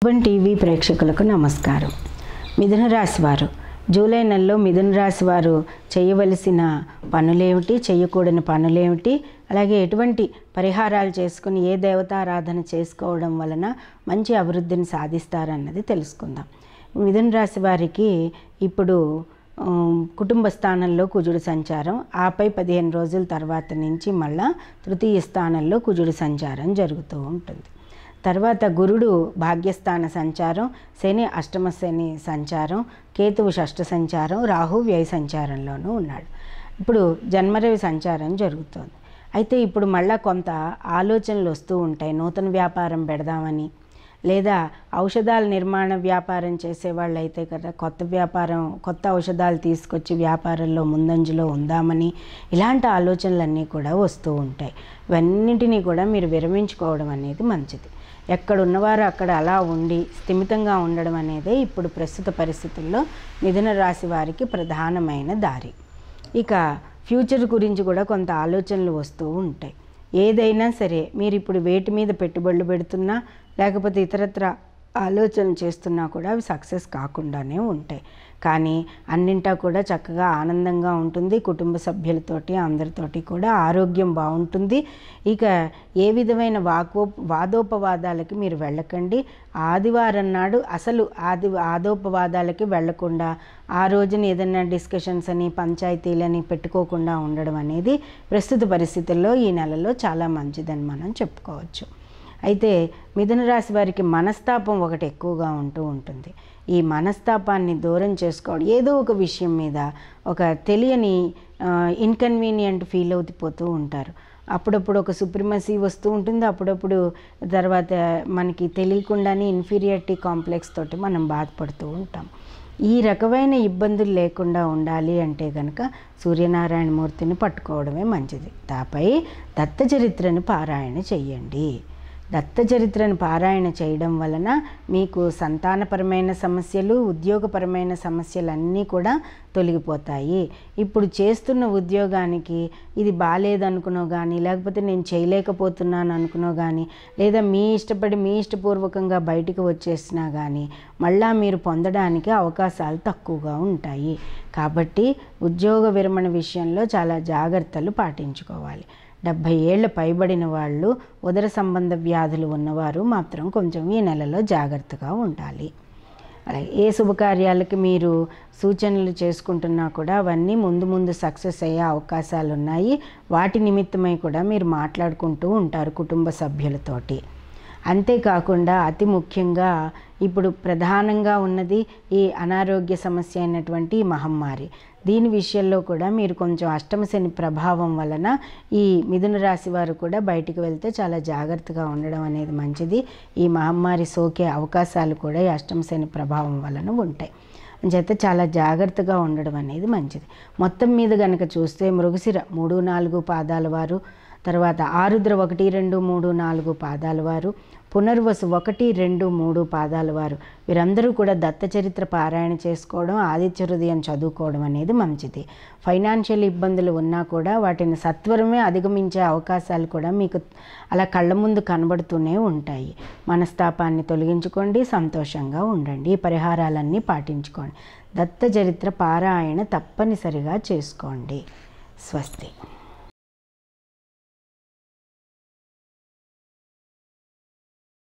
urban TV ప్రేక్షకులకు నమస్కారం మిథున రాశి వారు జూలై నెలలో మిథున రాశి వారు చేయవలసిన పనులేమిటి చేయకూడని పనులేమిటి అలాగే ఎటువంటి పరిహారాలు చేసుకుని ఏ దేవతారాధన చేసుకోవడం వలన మంచి అభివృద్ధిని సాధిస్తారన్నది తెలుసుకుందాం మిథున రాశి వారికి ఇప్పుడు కుటుంబ స్థానంలో కుజుడు సంచారం ఆపై పదిహేను రోజుల తర్వాత నుంచి మళ్ళా తృతీయ స్థానంలో కుజుడు సంచారం జరుగుతూ ఉంటుంది తర్వాత గురుడు భాగ్యస్థాన సంచారం శని అష్టమ శని సంచారం కేతువు షష్ఠ సంచారం రాహు వ్యయ సంచారంలోనూ ఉన్నాడు ఇప్పుడు జన్మరవి సంచారం జరుగుతోంది అయితే ఇప్పుడు మళ్ళా కొంత ఆలోచనలు వస్తూ ఉంటాయి నూతన వ్యాపారం పెడదామని లేదా ఔషధాల నిర్మాణ వ్యాపారం చేసేవాళ్ళు అయితే కదా కొత్త వ్యాపారం కొత్త ఔషధాలు తీసుకొచ్చి వ్యాపారంలో ముందంజలో ఉందామని ఇలాంటి ఆలోచనలన్నీ కూడా వస్తూ ఉంటాయి ఇవన్నింటినీ కూడా మీరు విరమించుకోవడం అనేది మంచిది ఎక్కడున్నవారు అక్కడ అలా ఉండి స్థిమితంగా ఉండడం అనేది ఇప్పుడు ప్రస్తుత పరిస్థితుల్లో మిథున రాశి వారికి ప్రధానమైన దారి ఇక ఫ్యూచర్ గురించి కూడా కొంత ఆలోచనలు వస్తూ ఉంటాయి ఏదైనా సరే మీరు ఇప్పుడు వేటి మీద పెట్టుబడులు పెడుతున్నా లేకపోతే ఇతరత్ర ఆలోచన చేస్తున్నా కూడా అవి సక్సెస్ కాకుండానే ఉంటాయి కానీ అన్నింటా కూడా చక్కగా ఆనందంగా ఉంటుంది కుటుంబ సభ్యులతోటి అందరితోటి కూడా ఆరోగ్యం బాగుంటుంది ఇక ఏ విధమైన వాకో వాదోపవాదాలకి మీరు వెళ్ళకండి ఆదివారం నాడు అసలు ఆది వాదోపవాదాలకి వెళ్లకుండా ఆ రోజున ఏదైనా డిస్కషన్స్ అని పంచాయతీలని పెట్టుకోకుండా ఉండడం అనేది ప్రస్తుత పరిస్థితుల్లో ఈ నెలలో చాలా మంచిదని మనం చెప్పుకోవచ్చు అయితే మిథున రాశి వారికి మనస్తాపం ఒకటి ఎక్కువగా ఉంటూ ఉంటుంది ఈ మనస్తాపాన్ని దూరం చేసుకోవడం ఏదో ఒక విషయం మీద ఒక తెలియని ఇన్కన్వీనియంట్ ఫీల్ అవుతిపోతూ ఉంటారు అప్పుడప్పుడు ఒక సుప్రిమసీ వస్తూ ఉంటుంది అప్పుడప్పుడు తర్వాత మనకి తెలియకుండానే ఇన్ఫీరియారిటీ కాంప్లెక్స్ తోటి మనం బాధపడుతూ ఉంటాం ఈ రకమైన ఇబ్బందులు లేకుండా ఉండాలి అంటే కనుక సూర్యనారాయణ మూర్తిని పట్టుకోవడమే మంచిది దాపై దత్తచరిత్రను పారాయణ చెయ్యండి దత్తచరిత్రను పారాయణ చేయడం వలన మీకు సంతానపరమైన సమస్యలు ఉద్యోగపరమైన సమస్యలన్నీ కూడా తొలగిపోతాయి ఇప్పుడు చేస్తున్న ఉద్యోగానికి ఇది బాగాలేదనుకునో కానీ లేకపోతే నేను చేయలేకపోతున్నాను అనుకునో కానీ లేదా మీ ఇష్టపడి మీ ఇష్టపూర్వకంగా బయటకు వచ్చేసినా కానీ మళ్ళా మీరు పొందడానికి అవకాశాలు తక్కువగా ఉంటాయి కాబట్టి ఉద్యోగ విరమణ విషయంలో చాలా జాగ్రత్తలు పాటించుకోవాలి డెబ్భై ఏళ్ళు పైబడిన వాళ్ళు ఉదర సంబంధ వ్యాధులు ఉన్నవారు మాత్రం కొంచెం ఈ నెలలో జాగ్రత్తగా ఉండాలి అలాగే ఏ శుభకార్యాలకి మీరు సూచనలు చేసుకుంటున్నా కూడా అవన్నీ ముందు ముందు సక్సెస్ అయ్యే అవకాశాలు ఉన్నాయి వాటి నిమిత్తమై కూడా మీరు మాట్లాడుకుంటూ ఉంటారు కుటుంబ సభ్యులతోటి అంతేకాకుండా అతి ముఖ్యంగా ఇప్పుడు ప్రధానంగా ఉన్నది ఈ అనారోగ్య సమస్య అయినటువంటి మహమ్మారి దీని విషయంలో కూడా మీరు కొంచెం అష్టమశని ప్రభావం వలన ఈ మిథున రాశి వారు కూడా బయటికి వెళ్తే చాలా జాగ్రత్తగా ఉండడం అనేది మంచిది ఈ మహమ్మారి సోకే అవకాశాలు కూడా ఈ అష్టమశని ప్రభావం వలన ఉంటాయి చేత చాలా జాగ్రత్తగా ఉండడం అనేది మంచిది మొత్తం మీద కనుక చూస్తే మృగశిర మూడు నాలుగు పాదాల వారు తర్వాత ఆరుద్ర ఒకటి రెండు మూడు నాలుగు పాదాల వారు పునర్వసు ఒకటి రెండు మూడు పాదాల వారు వీరందరూ కూడా దత్త చరిత్ర పారాయణ చేసుకోవడం ఆదిత్య హృదయం చదువుకోవడం అనేది మంచిది ఫైనాన్షియల్ ఇబ్బందులు ఉన్నా కూడా వాటిని సత్వరమే అధిగమించే అవకాశాలు కూడా మీకు అలా కళ్ళ ముందు కనబడుతూనే ఉంటాయి మనస్తాపాన్ని తొలగించుకోండి సంతోషంగా ఉండండి ఈ పరిహారాలన్నీ పాటించుకోండి దత్త చరిత్ర పారాయణ తప్పనిసరిగా చేసుకోండి స్వస్తి